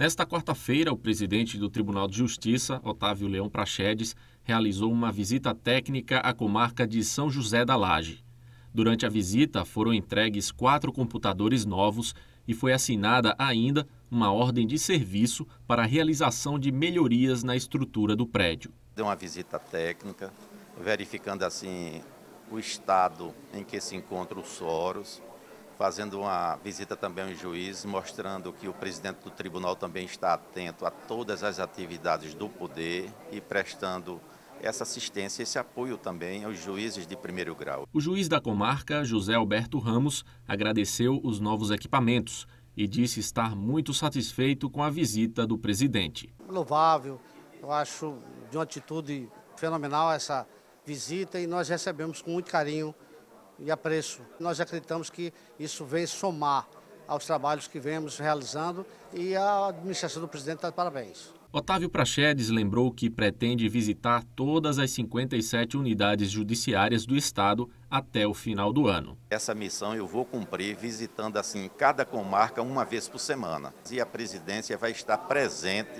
Nesta quarta-feira, o presidente do Tribunal de Justiça, Otávio Leão Prachedes, realizou uma visita técnica à comarca de São José da Laje. Durante a visita, foram entregues quatro computadores novos e foi assinada ainda uma ordem de serviço para a realização de melhorias na estrutura do prédio. Deu uma visita técnica, verificando assim o estado em que se encontra o Soros, fazendo uma visita também aos juízes, mostrando que o presidente do tribunal também está atento a todas as atividades do poder e prestando essa assistência, esse apoio também aos juízes de primeiro grau. O juiz da comarca, José Alberto Ramos, agradeceu os novos equipamentos e disse estar muito satisfeito com a visita do presidente. Louvável, eu acho de uma atitude fenomenal essa visita e nós recebemos com muito carinho e apreço. Nós acreditamos que isso vem somar aos trabalhos que vemos realizando e a administração do presidente está de parabéns. Otávio Praxedes lembrou que pretende visitar todas as 57 unidades judiciárias do Estado até o final do ano. Essa missão eu vou cumprir visitando assim cada comarca uma vez por semana. E a presidência vai estar presente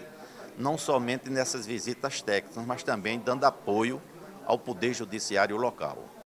não somente nessas visitas técnicas, mas também dando apoio ao poder judiciário local.